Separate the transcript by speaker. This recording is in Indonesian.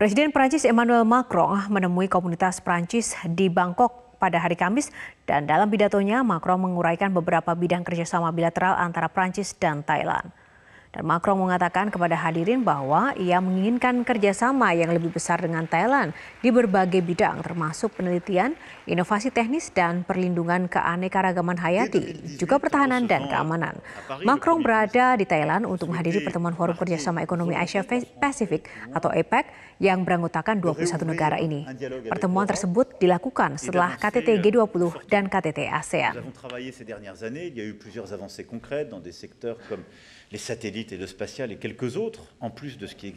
Speaker 1: Presiden Prancis Emmanuel Macron ah menemui komunitas Prancis di Bangkok pada hari Kamis dan dalam pidatonya Macron menguraikan beberapa bidang kerjasama bilateral antara Prancis dan Thailand. Dan Macron mengatakan kepada hadirin bahwa ia menginginkan kerjasama yang lebih besar dengan Thailand di berbagai bidang termasuk penelitian, inovasi teknis dan perlindungan keanekaragaman hayati, juga pertahanan dan keamanan. Macron berada di Thailand untuk menghadiri pertemuan Forum Kerjasama Ekonomi Asia Pasifik atau APEC yang beranggotakan 21 negara ini. Pertemuan tersebut dilakukan setelah KTT
Speaker 2: G20 dan KTT ASEAN.
Speaker 3: et le spatial et quelques autres, en plus de ce qui